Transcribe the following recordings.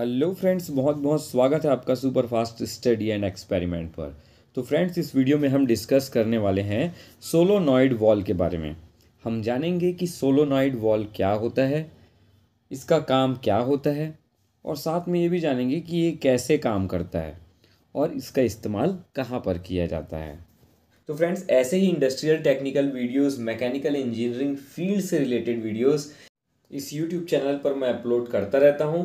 hello friends बहुत बहुत स्वागत है आपका super fast study and experiment पर तो फ्रेंड्स इस वीडियो में हम डिस्कस करने वाले हैं सोलोनॉइड वॉल के बारे में हम जानेंगे कि सोलोनॉइड वॉल क्या होता है इसका काम क्या होता है और साथ में ये भी जानेंगे कि ये कैसे काम करता है और इसका इस्तेमाल कहाँ पर किया जाता है तो फ्रेंड्स ऐसे ही industrial technical videos mechanical engineering field से रिलेटेड वीडियोस इस यूट्यूब चैनल पर मैं अपलोड करता रहता हूँ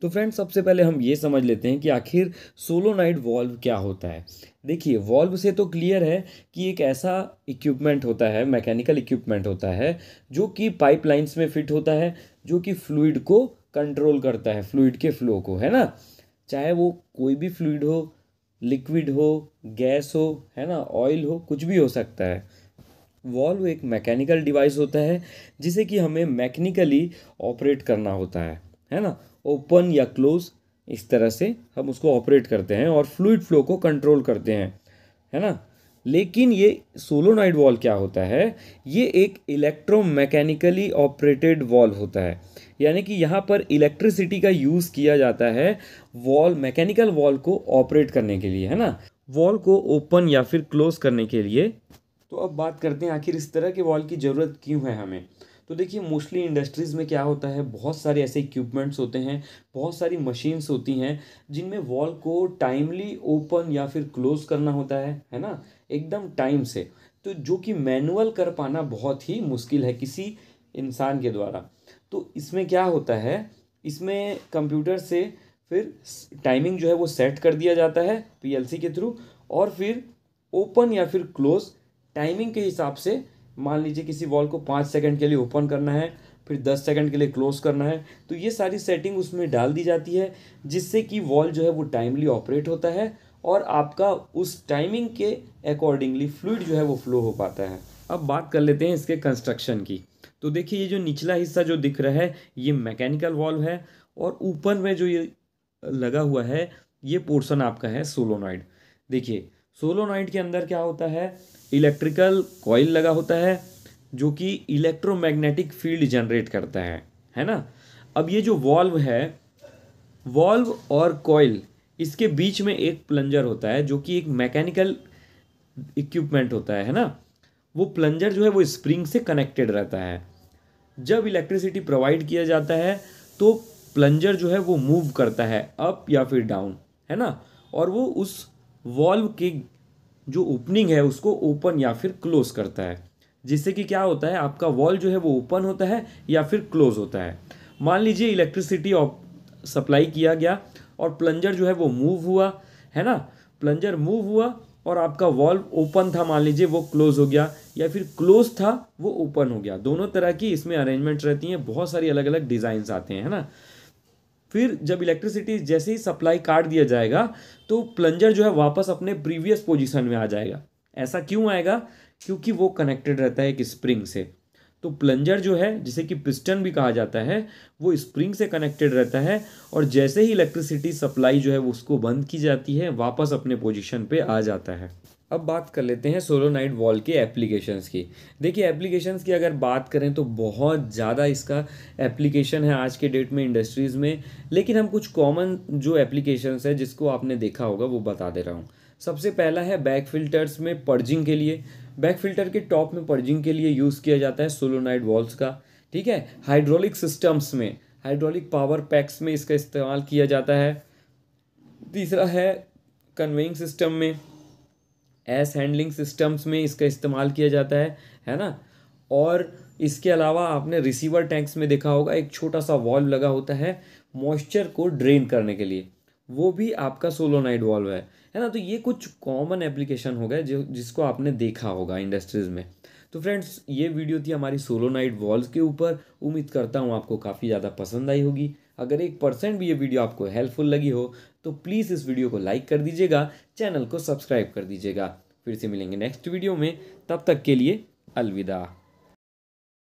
तो फ्रेंड्स सबसे पहले हम ये समझ लेते हैं कि आखिर सोलोनाइड वॉल्व क्या होता है देखिए वॉल्व से तो क्लियर है कि एक ऐसा इक्विपमेंट होता है मैकेनिकल इक्विपमेंट होता है जो कि पाइपलाइंस में फिट होता है जो कि फ्लूड को कंट्रोल करता है फ्लूड के फ्लो को है ना चाहे वो कोई भी फ्लूड हो लिक्विड हो गैस हो है ना ऑयल हो कुछ भी हो सकता है वॉल्व एक मैकेनिकल डिवाइस होता है जिसे कि हमें मैकेनिकली ऑपरेट करना होता है है ना ओपन या क्लोज इस तरह से हम उसको ऑपरेट करते हैं और फ्लूड फ्लो को कंट्रोल करते हैं है ना लेकिन ये सोलोनाइड वॉल क्या होता है ये एक इलेक्ट्रोमैकेनिकली ऑपरेटेड वॉल होता है यानी कि यहाँ पर इलेक्ट्रिसिटी का यूज़ किया जाता है वॉल मैकेनिकल वॉल को ऑपरेट करने के लिए है ना वॉल को ओपन या फिर क्लोज करने के लिए तो अब बात करते हैं आखिर इस तरह के वॉल की ज़रूरत क्यों है हमें तो देखिए मोस्टली इंडस्ट्रीज़ में क्या होता है बहुत सारे ऐसे इक्विपमेंट्स होते हैं बहुत सारी मशीन्स होती हैं जिनमें वॉल को टाइमली ओपन या फिर क्लोज करना होता है है ना एकदम टाइम से तो जो कि मैनुअल कर पाना बहुत ही मुश्किल है किसी इंसान के द्वारा तो इसमें क्या होता है इसमें कंप्यूटर से फिर टाइमिंग जो है वो सेट कर दिया जाता है पीएलसी के थ्रू और फिर ओपन या फिर क्लोज टाइमिंग के हिसाब से मान लीजिए किसी वॉल को पाँच सेकंड के लिए ओपन करना है फिर दस सेकंड के लिए क्लोज करना है तो ये सारी सेटिंग उसमें डाल दी जाती है जिससे कि वॉल जो है वो टाइमली ऑपरेट होता है और आपका उस टाइमिंग के अकॉर्डिंगली फ्लूड जो है वो फ्लो हो पाता है अब बात कर लेते हैं इसके कंस्ट्रक्शन की तो देखिए ये जो निचला हिस्सा जो दिख रहा है ये मैकेनिकल वॉल्व है और ऊपर में जो ये लगा हुआ है ये पोर्शन आपका है सोलोनॉइड देखिए सोलोनाइट के अंदर क्या होता है इलेक्ट्रिकल कॉयल लगा होता है जो कि इलेक्ट्रोमैग्नेटिक फील्ड जनरेट करता है है ना अब ये जो वॉल्व है वॉल्व और कॉयल इसके बीच में एक प्लंजर होता है जो कि एक मैकेनिकल इक्विपमेंट होता है है ना वो प्लंजर जो है वो स्प्रिंग से कनेक्टेड रहता है जब इलेक्ट्रिसिटी प्रोवाइड किया जाता है तो प्लंजर जो है वो मूव करता है अप या फिर डाउन है ना और वो उस वॉल्व की जो ओपनिंग है उसको ओपन या फिर क्लोज करता है जिससे कि क्या होता है आपका वॉल्व जो है वो ओपन होता है या फिर क्लोज होता है मान लीजिए इलेक्ट्रिसिटी सप्लाई किया गया और प्लंजर जो है वो मूव हुआ है ना प्लंजर मूव हुआ और आपका वॉल्व ओपन था मान लीजिए वो क्लोज हो गया या फिर क्लोज था वो ओपन हो गया दोनों तरह की इसमें अरेंजमेंट रहती हैं बहुत सारी अलग अलग डिज़ाइंस आते हैं है ना फिर जब इलेक्ट्रिसिटी जैसे ही सप्लाई काट दिया जाएगा तो प्लंजर जो है वापस अपने प्रीवियस पोजीशन में आ जाएगा ऐसा क्यों आएगा क्योंकि वो कनेक्टेड रहता है एक स्प्रिंग से तो प्लंजर जो है जिसे कि पिस्टन भी कहा जाता है वो स्प्रिंग से कनेक्टेड रहता है और जैसे ही इलेक्ट्रिसिटी सप्लाई जो है वो उसको बंद की जाती है वापस अपने पोजीशन पे आ जाता है अब बात कर लेते हैं सोलोनाइट वॉल के एप्लीकेशंस की देखिए एप्लीकेशंस की अगर बात करें तो बहुत ज़्यादा इसका एप्लीकेशन है आज के डेट में इंडस्ट्रीज़ में लेकिन हम कुछ कॉमन जो एप्लीकेशंस है जिसको आपने देखा होगा वो बता दे रहा हूँ सबसे पहला है बैक फिल्टर्स में पर्जिंग के लिए बैक फिल्टर के टॉप में पर्जिंग के लिए यूज़ किया जाता है सोलोनाइड वॉल्स का ठीक है हाइड्रोलिक सिस्टम्स में हाइड्रोलिक पावर पैक्स में इसका इस्तेमाल किया जाता है तीसरा है कन्वेइंग सिस्टम में एस हैंडलिंग सिस्टम्स में इसका इस्तेमाल किया जाता है है ना और इसके अलावा आपने रिसीवर टैंक्स में देखा होगा एक छोटा सा वॉल्व लगा होता है मॉइस्चर को ड्रेन करने के लिए वो भी आपका सोलोनाइड वॉल्व है है ना तो ये कुछ कॉमन एप्लीकेशन हो गए जो जिसको आपने देखा होगा इंडस्ट्रीज़ में तो फ्रेंड्स ये वीडियो थी हमारी नाइट वॉल्व के ऊपर उम्मीद करता हूँ आपको काफ़ी ज़्यादा पसंद आई होगी अगर एक परसेंट भी ये वीडियो आपको हेल्पफुल लगी हो तो प्लीज़ इस वीडियो को लाइक कर दीजिएगा चैनल को सब्सक्राइब कर दीजिएगा फिर से मिलेंगे नेक्स्ट वीडियो में तब तक के लिए अलविदा